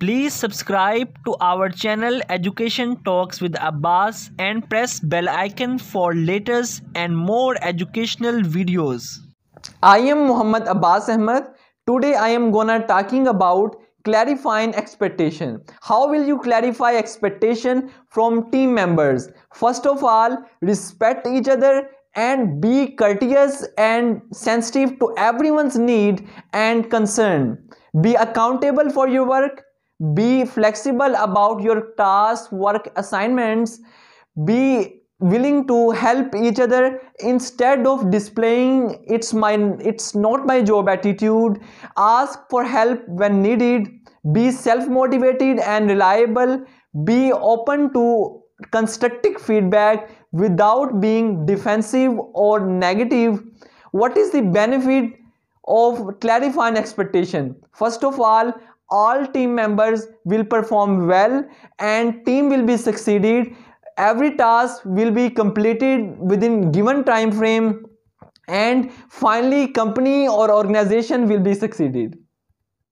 Please subscribe to our channel Education Talks with Abbas and press bell icon for latest and more educational videos. I am Muhammad Abbas Ahmed. Today I am gonna talking about clarifying expectation. How will you clarify expectation from team members? First of all, respect each other and be courteous and sensitive to everyone's need and concern. Be accountable for your work be flexible about your task work assignments be willing to help each other instead of displaying it's my it's not my job attitude ask for help when needed be self motivated and reliable be open to constructive feedback without being defensive or negative what is the benefit of clarifying expectation first of all all team members will perform well and team will be succeeded every task will be completed within given time frame and finally company or organization will be succeeded